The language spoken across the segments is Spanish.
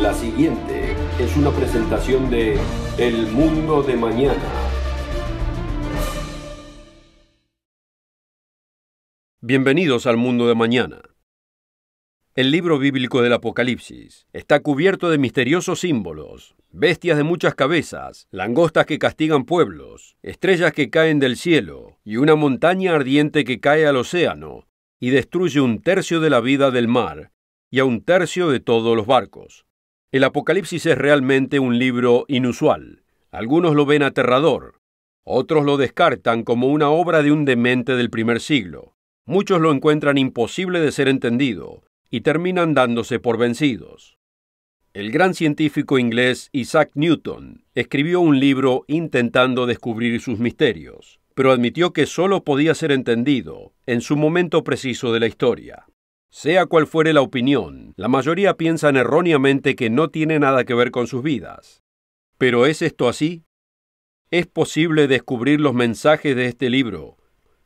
La siguiente es una presentación de El Mundo de Mañana. Bienvenidos al Mundo de Mañana. El libro bíblico del Apocalipsis está cubierto de misteriosos símbolos, bestias de muchas cabezas, langostas que castigan pueblos, estrellas que caen del cielo y una montaña ardiente que cae al océano y destruye un tercio de la vida del mar y a un tercio de todos los barcos. El Apocalipsis es realmente un libro inusual. Algunos lo ven aterrador, otros lo descartan como una obra de un demente del primer siglo. Muchos lo encuentran imposible de ser entendido y terminan dándose por vencidos. El gran científico inglés Isaac Newton escribió un libro intentando descubrir sus misterios, pero admitió que solo podía ser entendido en su momento preciso de la historia. Sea cual fuere la opinión, la mayoría piensan erróneamente que no tiene nada que ver con sus vidas. ¿Pero es esto así? Es posible descubrir los mensajes de este libro,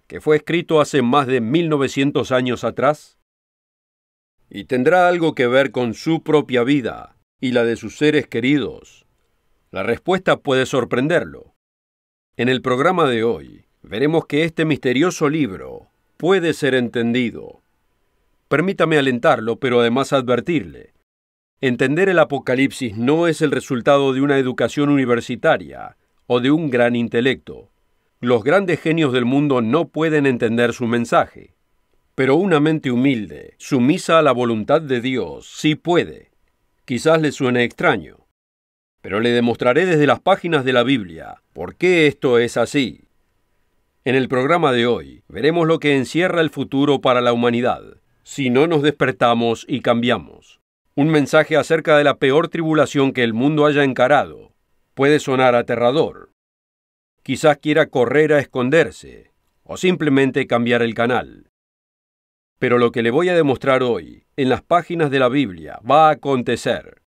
que fue escrito hace más de 1900 años atrás, y tendrá algo que ver con su propia vida y la de sus seres queridos. La respuesta puede sorprenderlo. En el programa de hoy, veremos que este misterioso libro puede ser entendido Permítame alentarlo, pero además advertirle. Entender el Apocalipsis no es el resultado de una educación universitaria o de un gran intelecto. Los grandes genios del mundo no pueden entender su mensaje. Pero una mente humilde, sumisa a la voluntad de Dios, sí puede. Quizás le suene extraño, pero le demostraré desde las páginas de la Biblia por qué esto es así. En el programa de hoy veremos lo que encierra el futuro para la humanidad si no nos despertamos y cambiamos. Un mensaje acerca de la peor tribulación que el mundo haya encarado. Puede sonar aterrador. Quizás quiera correr a esconderse o simplemente cambiar el canal. Pero lo que le voy a demostrar hoy, en las páginas de la Biblia, va a acontecer,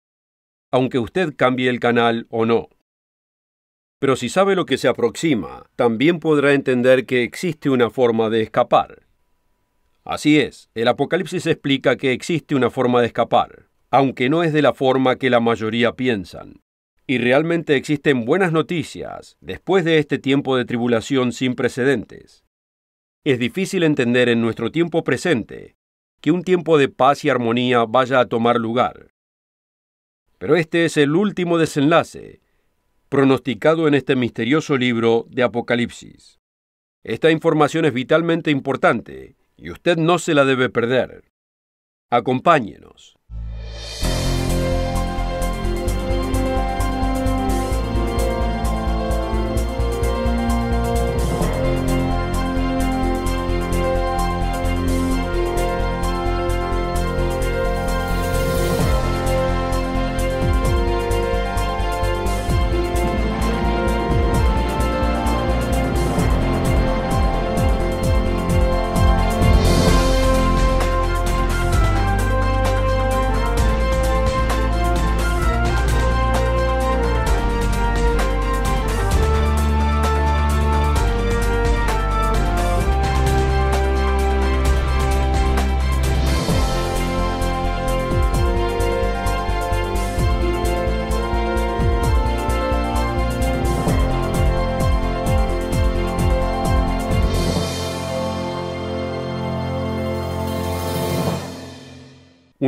aunque usted cambie el canal o no. Pero si sabe lo que se aproxima, también podrá entender que existe una forma de escapar. Así es, el Apocalipsis explica que existe una forma de escapar, aunque no es de la forma que la mayoría piensan. Y realmente existen buenas noticias después de este tiempo de tribulación sin precedentes. Es difícil entender en nuestro tiempo presente que un tiempo de paz y armonía vaya a tomar lugar. Pero este es el último desenlace pronosticado en este misterioso libro de Apocalipsis. Esta información es vitalmente importante y usted no se la debe perder. Acompáñenos.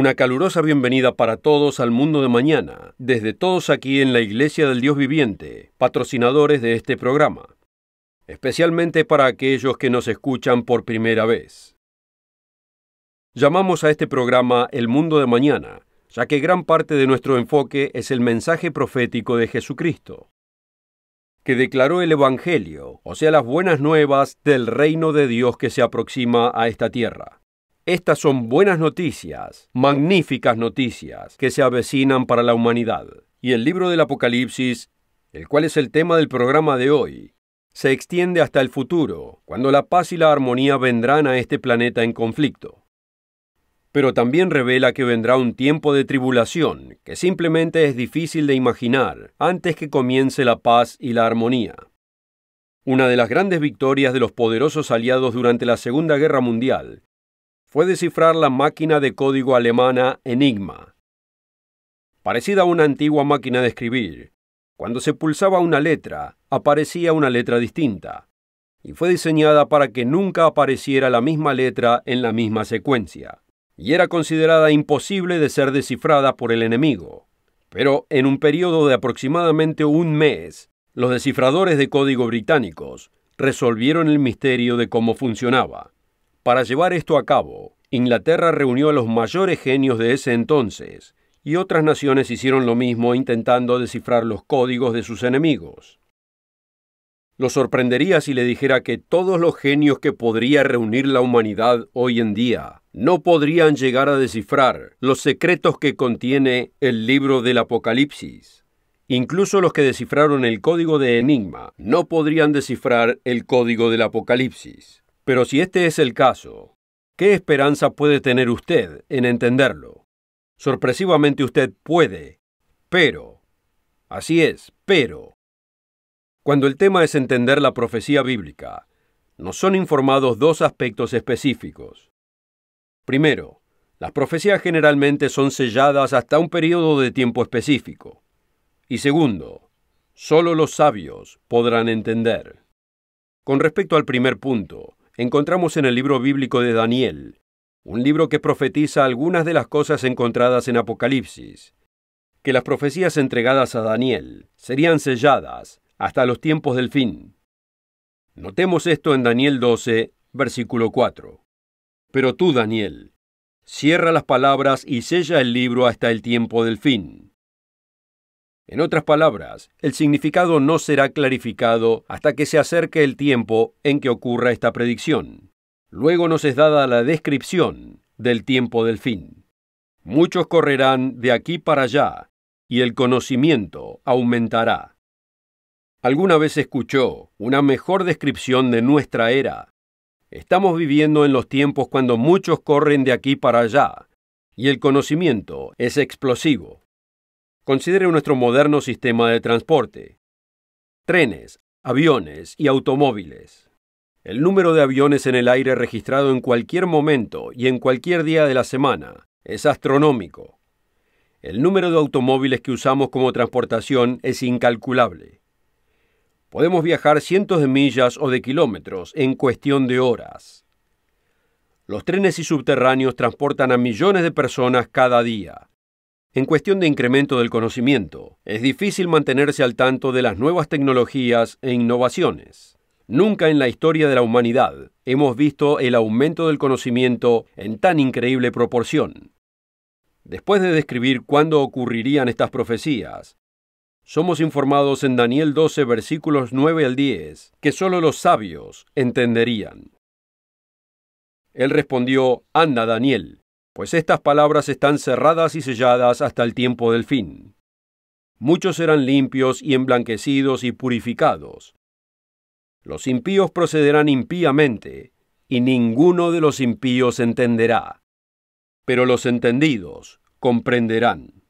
Una calurosa bienvenida para todos al mundo de mañana, desde todos aquí en la Iglesia del Dios Viviente, patrocinadores de este programa, especialmente para aquellos que nos escuchan por primera vez. Llamamos a este programa El Mundo de Mañana, ya que gran parte de nuestro enfoque es el mensaje profético de Jesucristo, que declaró el Evangelio, o sea, las buenas nuevas del reino de Dios que se aproxima a esta tierra. Estas son buenas noticias, magníficas noticias que se avecinan para la humanidad. Y el libro del Apocalipsis, el cual es el tema del programa de hoy, se extiende hasta el futuro, cuando la paz y la armonía vendrán a este planeta en conflicto. Pero también revela que vendrá un tiempo de tribulación que simplemente es difícil de imaginar antes que comience la paz y la armonía. Una de las grandes victorias de los poderosos aliados durante la Segunda Guerra Mundial fue descifrar la máquina de código alemana Enigma. Parecida a una antigua máquina de escribir, cuando se pulsaba una letra, aparecía una letra distinta, y fue diseñada para que nunca apareciera la misma letra en la misma secuencia, y era considerada imposible de ser descifrada por el enemigo. Pero en un periodo de aproximadamente un mes, los descifradores de código británicos resolvieron el misterio de cómo funcionaba. Para llevar esto a cabo, Inglaterra reunió a los mayores genios de ese entonces, y otras naciones hicieron lo mismo intentando descifrar los códigos de sus enemigos. Lo sorprendería si le dijera que todos los genios que podría reunir la humanidad hoy en día no podrían llegar a descifrar los secretos que contiene el libro del Apocalipsis. Incluso los que descifraron el código de Enigma no podrían descifrar el código del Apocalipsis. Pero si este es el caso, ¿qué esperanza puede tener usted en entenderlo? Sorpresivamente usted puede, pero. Así es, pero. Cuando el tema es entender la profecía bíblica, nos son informados dos aspectos específicos. Primero, las profecías generalmente son selladas hasta un periodo de tiempo específico. Y segundo, solo los sabios podrán entender. Con respecto al primer punto, encontramos en el libro bíblico de Daniel, un libro que profetiza algunas de las cosas encontradas en Apocalipsis, que las profecías entregadas a Daniel serían selladas hasta los tiempos del fin. Notemos esto en Daniel 12, versículo 4. Pero tú, Daniel, cierra las palabras y sella el libro hasta el tiempo del fin en otras palabras, el significado no será clarificado hasta que se acerque el tiempo en que ocurra esta predicción. Luego nos es dada la descripción del tiempo del fin. Muchos correrán de aquí para allá, y el conocimiento aumentará. Alguna vez escuchó una mejor descripción de nuestra era. Estamos viviendo en los tiempos cuando muchos corren de aquí para allá, y el conocimiento es explosivo. Considere nuestro moderno sistema de transporte. Trenes, aviones y automóviles. El número de aviones en el aire registrado en cualquier momento y en cualquier día de la semana es astronómico. El número de automóviles que usamos como transportación es incalculable. Podemos viajar cientos de millas o de kilómetros en cuestión de horas. Los trenes y subterráneos transportan a millones de personas cada día. En cuestión de incremento del conocimiento, es difícil mantenerse al tanto de las nuevas tecnologías e innovaciones. Nunca en la historia de la humanidad hemos visto el aumento del conocimiento en tan increíble proporción. Después de describir cuándo ocurrirían estas profecías, somos informados en Daniel 12 versículos 9 al 10 que solo los sabios entenderían. Él respondió, Anda, Daniel, pues estas palabras están cerradas y selladas hasta el tiempo del fin. Muchos serán limpios y emblanquecidos y purificados. Los impíos procederán impíamente, y ninguno de los impíos entenderá. Pero los entendidos comprenderán.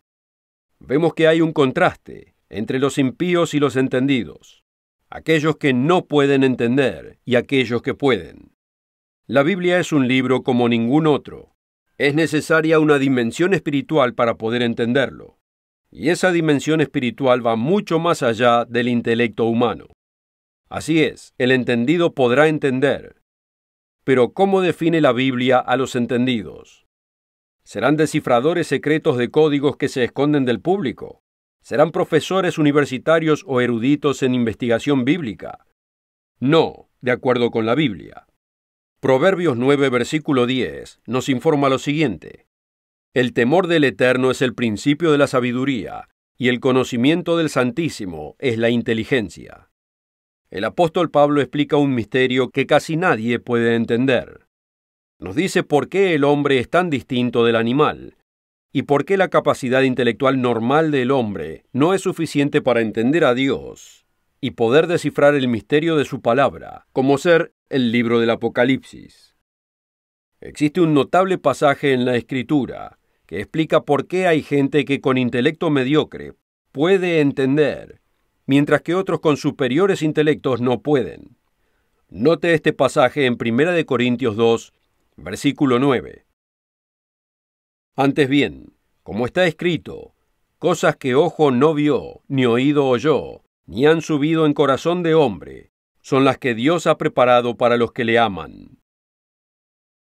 Vemos que hay un contraste entre los impíos y los entendidos, aquellos que no pueden entender y aquellos que pueden. La Biblia es un libro como ningún otro es necesaria una dimensión espiritual para poder entenderlo. Y esa dimensión espiritual va mucho más allá del intelecto humano. Así es, el entendido podrá entender. Pero ¿cómo define la Biblia a los entendidos? ¿Serán descifradores secretos de códigos que se esconden del público? ¿Serán profesores universitarios o eruditos en investigación bíblica? No, de acuerdo con la Biblia. Proverbios 9, versículo 10, nos informa lo siguiente. El temor del Eterno es el principio de la sabiduría, y el conocimiento del Santísimo es la inteligencia. El apóstol Pablo explica un misterio que casi nadie puede entender. Nos dice por qué el hombre es tan distinto del animal, y por qué la capacidad intelectual normal del hombre no es suficiente para entender a Dios y poder descifrar el misterio de su palabra, como ser el libro del Apocalipsis. Existe un notable pasaje en la Escritura que explica por qué hay gente que con intelecto mediocre puede entender, mientras que otros con superiores intelectos no pueden. Note este pasaje en 1 Corintios 2, versículo 9. Antes bien, como está escrito, cosas que ojo no vio, ni oído oyó, ni han subido en corazón de hombre, son las que Dios ha preparado para los que le aman.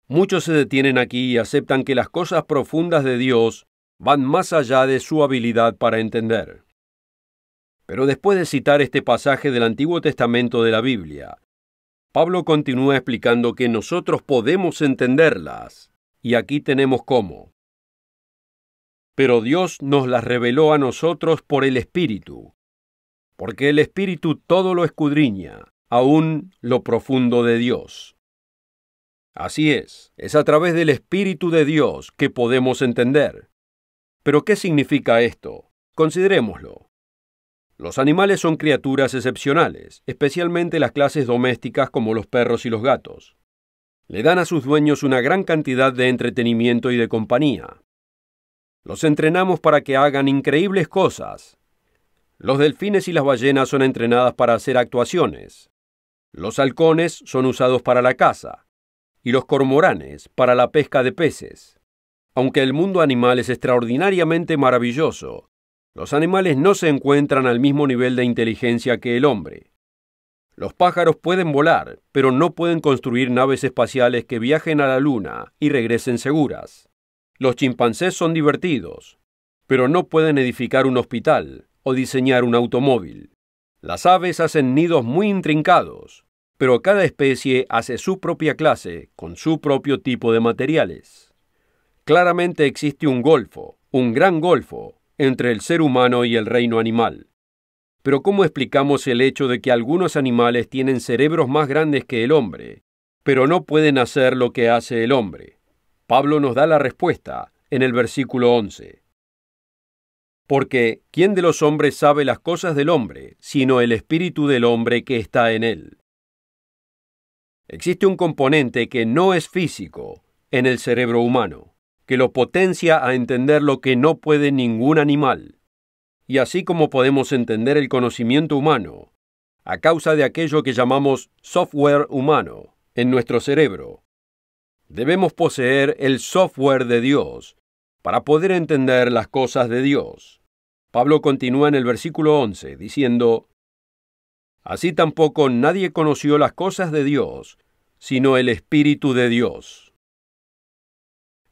Muchos se detienen aquí y aceptan que las cosas profundas de Dios van más allá de su habilidad para entender. Pero después de citar este pasaje del Antiguo Testamento de la Biblia, Pablo continúa explicando que nosotros podemos entenderlas, y aquí tenemos cómo. Pero Dios nos las reveló a nosotros por el Espíritu, porque el Espíritu todo lo escudriña, aún lo profundo de Dios. Así es, es a través del Espíritu de Dios que podemos entender. Pero ¿qué significa esto? Considerémoslo. Los animales son criaturas excepcionales, especialmente las clases domésticas como los perros y los gatos. Le dan a sus dueños una gran cantidad de entretenimiento y de compañía. Los entrenamos para que hagan increíbles cosas, los delfines y las ballenas son entrenadas para hacer actuaciones. Los halcones son usados para la caza. Y los cormoranes para la pesca de peces. Aunque el mundo animal es extraordinariamente maravilloso, los animales no se encuentran al mismo nivel de inteligencia que el hombre. Los pájaros pueden volar, pero no pueden construir naves espaciales que viajen a la Luna y regresen seguras. Los chimpancés son divertidos, pero no pueden edificar un hospital, o diseñar un automóvil. Las aves hacen nidos muy intrincados, pero cada especie hace su propia clase con su propio tipo de materiales. Claramente existe un golfo, un gran golfo, entre el ser humano y el reino animal. Pero ¿cómo explicamos el hecho de que algunos animales tienen cerebros más grandes que el hombre, pero no pueden hacer lo que hace el hombre? Pablo nos da la respuesta en el versículo 11. Porque ¿quién de los hombres sabe las cosas del hombre, sino el espíritu del hombre que está en él? Existe un componente que no es físico en el cerebro humano, que lo potencia a entender lo que no puede ningún animal. Y así como podemos entender el conocimiento humano, a causa de aquello que llamamos software humano en nuestro cerebro, debemos poseer el software de Dios para poder entender las cosas de Dios. Pablo continúa en el versículo 11, diciendo, Así tampoco nadie conoció las cosas de Dios, sino el Espíritu de Dios.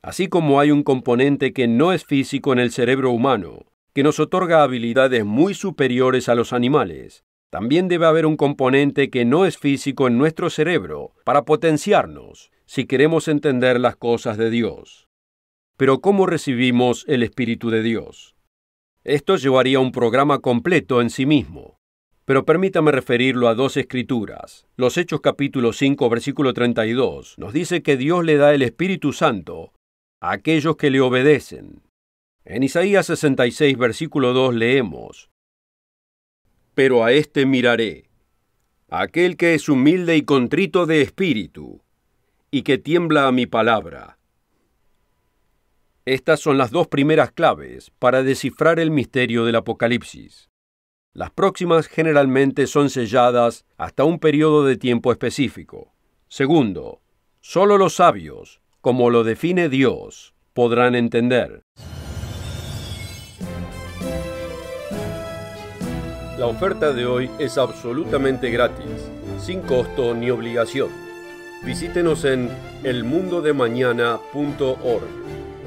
Así como hay un componente que no es físico en el cerebro humano, que nos otorga habilidades muy superiores a los animales, también debe haber un componente que no es físico en nuestro cerebro para potenciarnos si queremos entender las cosas de Dios pero ¿cómo recibimos el Espíritu de Dios? Esto llevaría un programa completo en sí mismo, pero permítame referirlo a dos escrituras. Los Hechos capítulo 5, versículo 32 nos dice que Dios le da el Espíritu Santo a aquellos que le obedecen. En Isaías 66, versículo 2 leemos, Pero a este miraré, aquel que es humilde y contrito de espíritu, y que tiembla a mi palabra estas son las dos primeras claves para descifrar el misterio del Apocalipsis. Las próximas generalmente son selladas hasta un periodo de tiempo específico. Segundo, solo los sabios, como lo define Dios, podrán entender. La oferta de hoy es absolutamente gratis, sin costo ni obligación. Visítenos en elmundodemañana.org.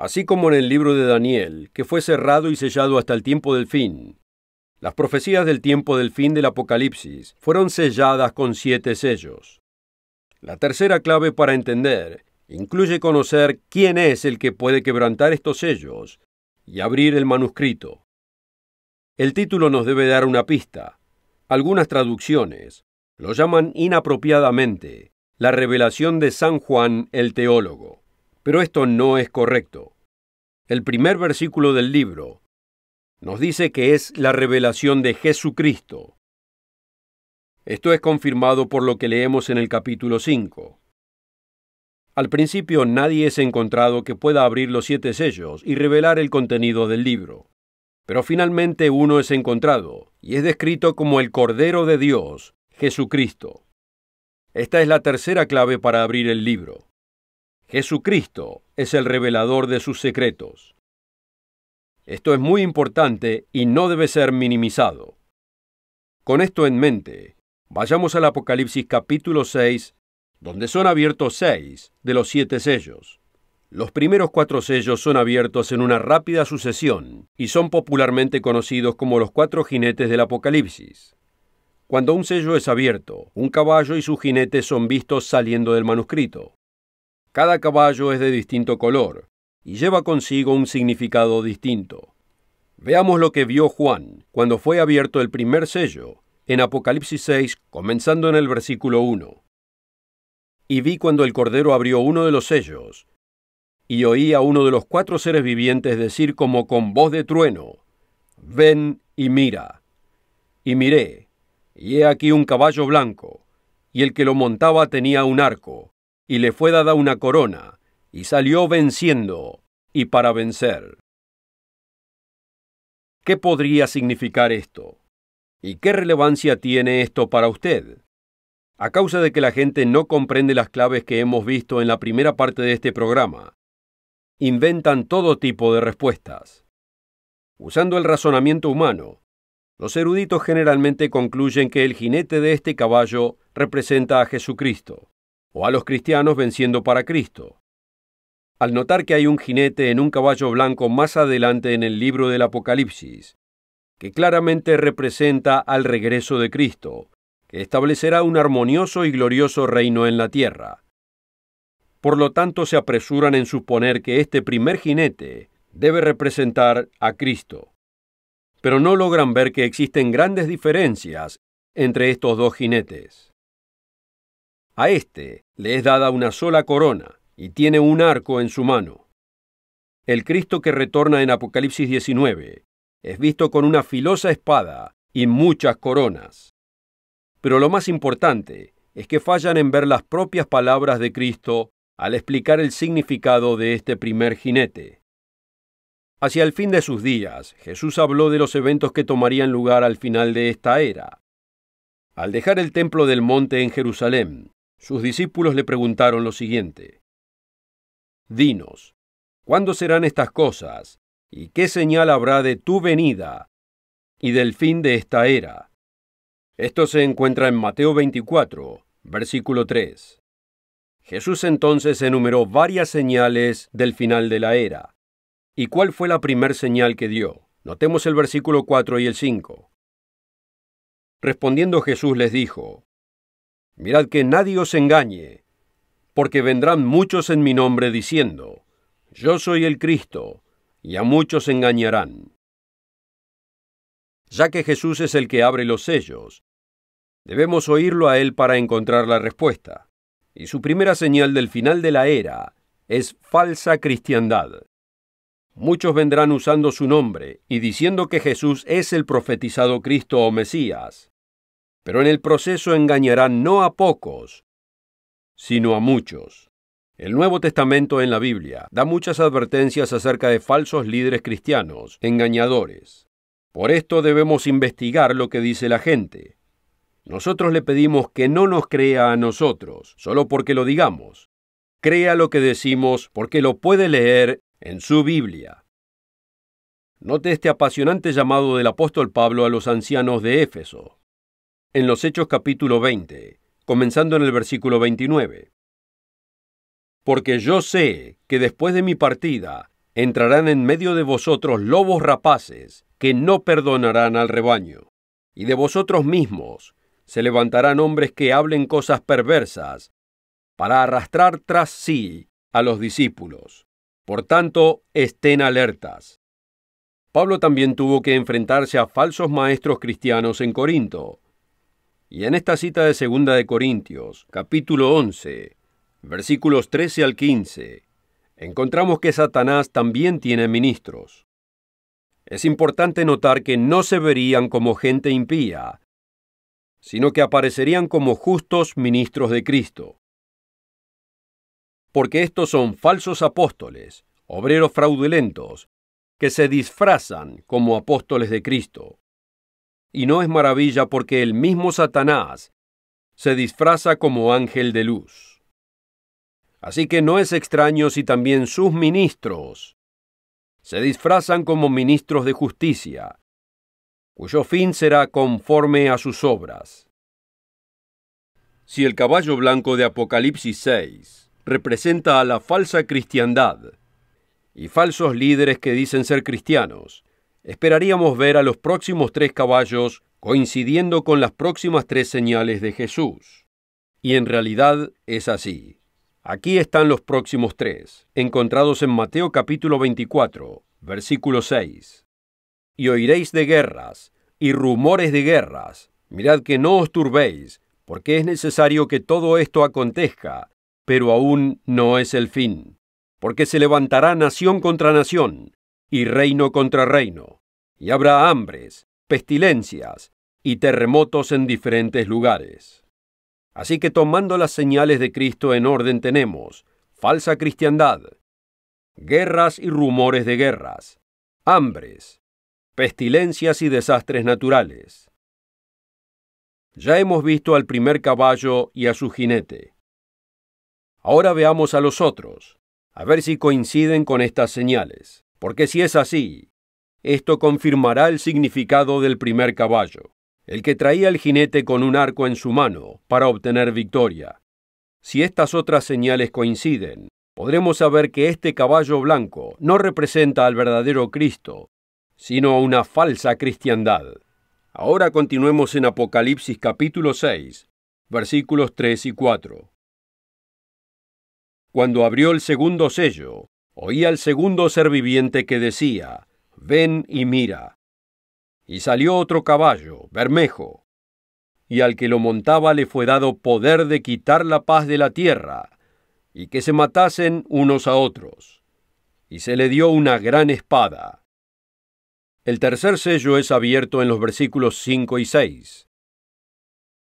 así como en el libro de Daniel, que fue cerrado y sellado hasta el tiempo del fin. Las profecías del tiempo del fin del Apocalipsis fueron selladas con siete sellos. La tercera clave para entender incluye conocer quién es el que puede quebrantar estos sellos y abrir el manuscrito. El título nos debe dar una pista. Algunas traducciones lo llaman inapropiadamente la revelación de San Juan el Teólogo. Pero esto no es correcto. El primer versículo del libro nos dice que es la revelación de Jesucristo. Esto es confirmado por lo que leemos en el capítulo 5. Al principio nadie es encontrado que pueda abrir los siete sellos y revelar el contenido del libro. Pero finalmente uno es encontrado y es descrito como el Cordero de Dios, Jesucristo. Esta es la tercera clave para abrir el libro. Jesucristo es el revelador de sus secretos. Esto es muy importante y no debe ser minimizado. Con esto en mente, vayamos al Apocalipsis capítulo 6, donde son abiertos seis de los siete sellos. Los primeros cuatro sellos son abiertos en una rápida sucesión y son popularmente conocidos como los cuatro jinetes del Apocalipsis. Cuando un sello es abierto, un caballo y su jinete son vistos saliendo del manuscrito. Cada caballo es de distinto color y lleva consigo un significado distinto. Veamos lo que vio Juan cuando fue abierto el primer sello, en Apocalipsis 6, comenzando en el versículo 1. Y vi cuando el Cordero abrió uno de los sellos, y oí a uno de los cuatro seres vivientes decir como con voz de trueno, Ven y mira. Y miré, y he aquí un caballo blanco, y el que lo montaba tenía un arco, y le fue dada una corona, y salió venciendo, y para vencer. ¿Qué podría significar esto? ¿Y qué relevancia tiene esto para usted? A causa de que la gente no comprende las claves que hemos visto en la primera parte de este programa, inventan todo tipo de respuestas. Usando el razonamiento humano, los eruditos generalmente concluyen que el jinete de este caballo representa a Jesucristo o a los cristianos venciendo para Cristo. Al notar que hay un jinete en un caballo blanco más adelante en el libro del Apocalipsis, que claramente representa al regreso de Cristo, que establecerá un armonioso y glorioso reino en la tierra. Por lo tanto, se apresuran en suponer que este primer jinete debe representar a Cristo. Pero no logran ver que existen grandes diferencias entre estos dos jinetes. A éste le es dada una sola corona y tiene un arco en su mano. El Cristo que retorna en Apocalipsis 19 es visto con una filosa espada y muchas coronas. Pero lo más importante es que fallan en ver las propias palabras de Cristo al explicar el significado de este primer jinete. Hacia el fin de sus días, Jesús habló de los eventos que tomarían lugar al final de esta era. Al dejar el templo del monte en Jerusalén, sus discípulos le preguntaron lo siguiente. Dinos, ¿cuándo serán estas cosas? ¿Y qué señal habrá de tu venida y del fin de esta era? Esto se encuentra en Mateo 24, versículo 3. Jesús entonces enumeró varias señales del final de la era. ¿Y cuál fue la primer señal que dio? Notemos el versículo 4 y el 5. Respondiendo Jesús les dijo, Mirad que nadie os engañe, porque vendrán muchos en mi nombre diciendo, Yo soy el Cristo, y a muchos engañarán. Ya que Jesús es el que abre los sellos, debemos oírlo a Él para encontrar la respuesta. Y su primera señal del final de la era es falsa cristiandad. Muchos vendrán usando su nombre y diciendo que Jesús es el profetizado Cristo o Mesías, pero en el proceso engañarán no a pocos, sino a muchos. El Nuevo Testamento en la Biblia da muchas advertencias acerca de falsos líderes cristianos, engañadores. Por esto debemos investigar lo que dice la gente. Nosotros le pedimos que no nos crea a nosotros, solo porque lo digamos. Crea lo que decimos porque lo puede leer en su Biblia. Note este apasionante llamado del apóstol Pablo a los ancianos de Éfeso, en los Hechos capítulo 20, comenzando en el versículo 29. Porque yo sé que después de mi partida entrarán en medio de vosotros lobos rapaces que no perdonarán al rebaño, y de vosotros mismos se levantarán hombres que hablen cosas perversas para arrastrar tras sí a los discípulos. Por tanto, estén alertas. Pablo también tuvo que enfrentarse a falsos maestros cristianos en Corinto, y en esta cita de Segunda de Corintios, capítulo 11, versículos 13 al 15, encontramos que Satanás también tiene ministros. Es importante notar que no se verían como gente impía, sino que aparecerían como justos ministros de Cristo. Porque estos son falsos apóstoles, obreros fraudulentos, que se disfrazan como apóstoles de Cristo. Y no es maravilla porque el mismo Satanás se disfraza como ángel de luz. Así que no es extraño si también sus ministros se disfrazan como ministros de justicia, cuyo fin será conforme a sus obras. Si el caballo blanco de Apocalipsis 6 representa a la falsa cristiandad y falsos líderes que dicen ser cristianos, esperaríamos ver a los próximos tres caballos coincidiendo con las próximas tres señales de Jesús. Y en realidad es así. Aquí están los próximos tres, encontrados en Mateo capítulo 24, versículo 6. Y oiréis de guerras y rumores de guerras. Mirad que no os turbéis, porque es necesario que todo esto acontezca, pero aún no es el fin. Porque se levantará nación contra nación y reino contra reino, y habrá hambres, pestilencias y terremotos en diferentes lugares. Así que tomando las señales de Cristo en orden tenemos falsa cristiandad, guerras y rumores de guerras, hambres, pestilencias y desastres naturales. Ya hemos visto al primer caballo y a su jinete. Ahora veamos a los otros, a ver si coinciden con estas señales porque si es así, esto confirmará el significado del primer caballo, el que traía el jinete con un arco en su mano para obtener victoria. Si estas otras señales coinciden, podremos saber que este caballo blanco no representa al verdadero Cristo, sino a una falsa cristiandad. Ahora continuemos en Apocalipsis capítulo 6, versículos 3 y 4. Cuando abrió el segundo sello, oí al segundo ser viviente que decía, Ven y mira. Y salió otro caballo, bermejo, y al que lo montaba le fue dado poder de quitar la paz de la tierra, y que se matasen unos a otros. Y se le dio una gran espada. El tercer sello es abierto en los versículos 5 y 6.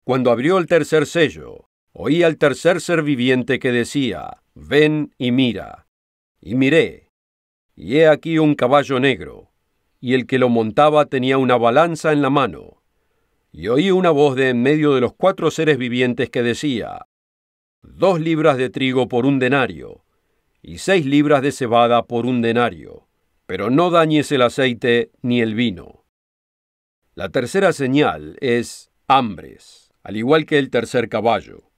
Cuando abrió el tercer sello, oí al tercer ser viviente que decía, Ven y mira. Y miré, y he aquí un caballo negro, y el que lo montaba tenía una balanza en la mano. Y oí una voz de en medio de los cuatro seres vivientes que decía, dos libras de trigo por un denario, y seis libras de cebada por un denario, pero no dañes el aceite ni el vino. La tercera señal es hambres, al igual que el tercer caballo.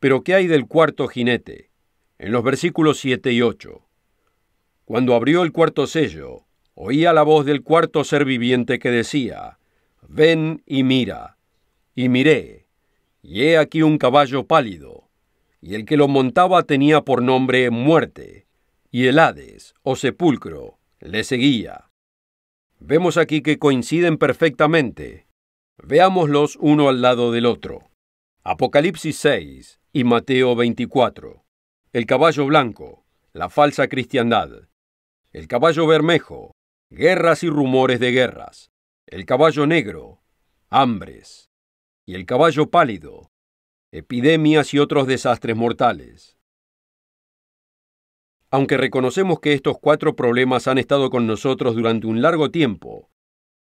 Pero ¿qué hay del cuarto jinete? En los versículos 7 y 8. Cuando abrió el cuarto sello, oía la voz del cuarto ser viviente que decía, Ven y mira. Y miré, y he aquí un caballo pálido, y el que lo montaba tenía por nombre muerte, y el Hades, o sepulcro, le seguía. Vemos aquí que coinciden perfectamente. Veámoslos uno al lado del otro. Apocalipsis 6 y Mateo 24. El caballo blanco, la falsa cristiandad. El caballo bermejo, guerras y rumores de guerras. El caballo negro, hambres. Y el caballo pálido, epidemias y otros desastres mortales. Aunque reconocemos que estos cuatro problemas han estado con nosotros durante un largo tiempo,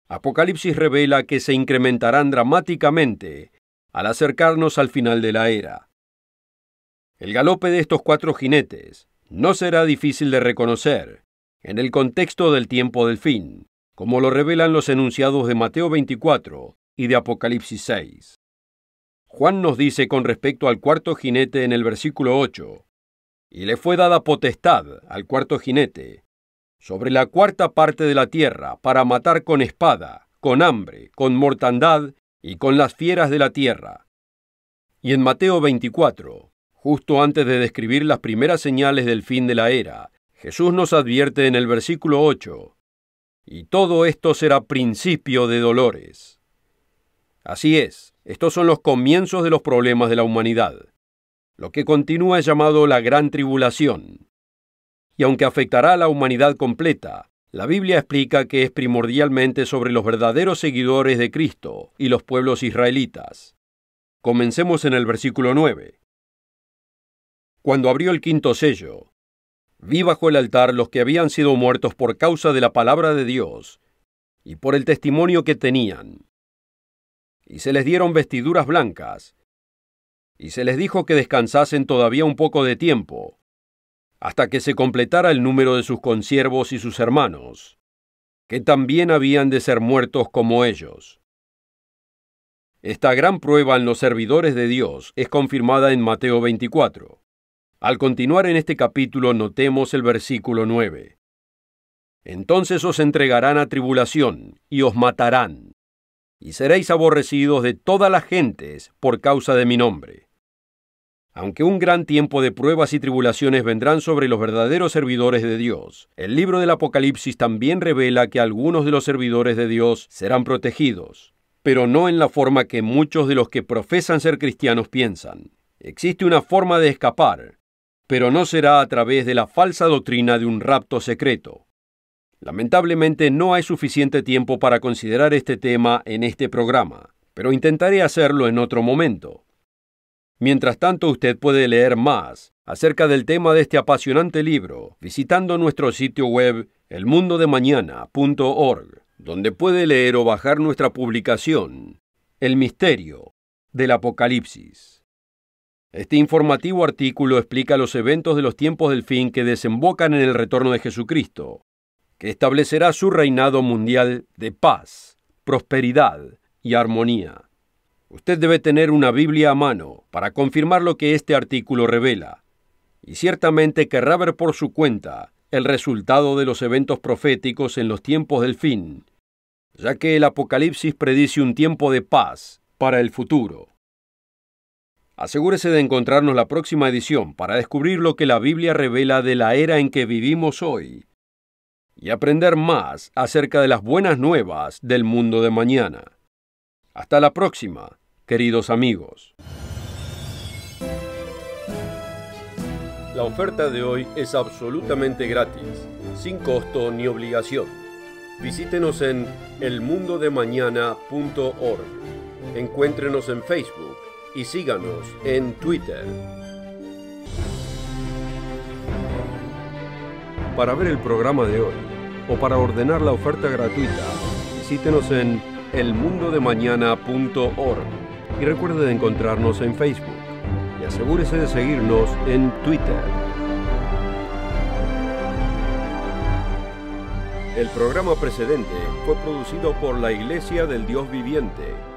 Apocalipsis revela que se incrementarán dramáticamente al acercarnos al final de la era. El galope de estos cuatro jinetes no será difícil de reconocer en el contexto del tiempo del fin, como lo revelan los enunciados de Mateo 24 y de Apocalipsis 6. Juan nos dice con respecto al cuarto jinete en el versículo 8, y le fue dada potestad al cuarto jinete sobre la cuarta parte de la tierra para matar con espada, con hambre, con mortandad y con las fieras de la tierra. Y en Mateo 24, justo antes de describir las primeras señales del fin de la era, Jesús nos advierte en el versículo 8, y todo esto será principio de dolores. Así es, estos son los comienzos de los problemas de la humanidad. Lo que continúa es llamado la gran tribulación. Y aunque afectará a la humanidad completa, la Biblia explica que es primordialmente sobre los verdaderos seguidores de Cristo y los pueblos israelitas. Comencemos en el versículo 9. Cuando abrió el quinto sello, Vi bajo el altar los que habían sido muertos por causa de la palabra de Dios y por el testimonio que tenían. Y se les dieron vestiduras blancas, y se les dijo que descansasen todavía un poco de tiempo, hasta que se completara el número de sus consiervos y sus hermanos, que también habían de ser muertos como ellos. Esta gran prueba en los servidores de Dios es confirmada en Mateo 24. Al continuar en este capítulo notemos el versículo 9. Entonces os entregarán a tribulación y os matarán, y seréis aborrecidos de todas las gentes por causa de mi nombre. Aunque un gran tiempo de pruebas y tribulaciones vendrán sobre los verdaderos servidores de Dios, el libro del Apocalipsis también revela que algunos de los servidores de Dios serán protegidos, pero no en la forma que muchos de los que profesan ser cristianos piensan. Existe una forma de escapar, pero no será a través de la falsa doctrina de un rapto secreto. Lamentablemente no hay suficiente tiempo para considerar este tema en este programa, pero intentaré hacerlo en otro momento. Mientras tanto, usted puede leer más acerca del tema de este apasionante libro visitando nuestro sitio web elmundodemañana.org, donde puede leer o bajar nuestra publicación El misterio del Apocalipsis. Este informativo artículo explica los eventos de los tiempos del fin que desembocan en el retorno de Jesucristo, que establecerá su reinado mundial de paz, prosperidad y armonía. Usted debe tener una Biblia a mano para confirmar lo que este artículo revela, y ciertamente querrá ver por su cuenta el resultado de los eventos proféticos en los tiempos del fin, ya que el Apocalipsis predice un tiempo de paz para el futuro. Asegúrese de encontrarnos la próxima edición para descubrir lo que la Biblia revela de la era en que vivimos hoy y aprender más acerca de las buenas nuevas del mundo de mañana. Hasta la próxima, queridos amigos. La oferta de hoy es absolutamente gratis, sin costo ni obligación. Visítenos en elmundodemañana.org. Encuéntrenos en Facebook y síganos en Twitter. Para ver el programa de hoy o para ordenar la oferta gratuita, visítenos en elmundodemañana.org y recuerde de encontrarnos en Facebook y asegúrese de seguirnos en Twitter. El programa precedente fue producido por la Iglesia del Dios Viviente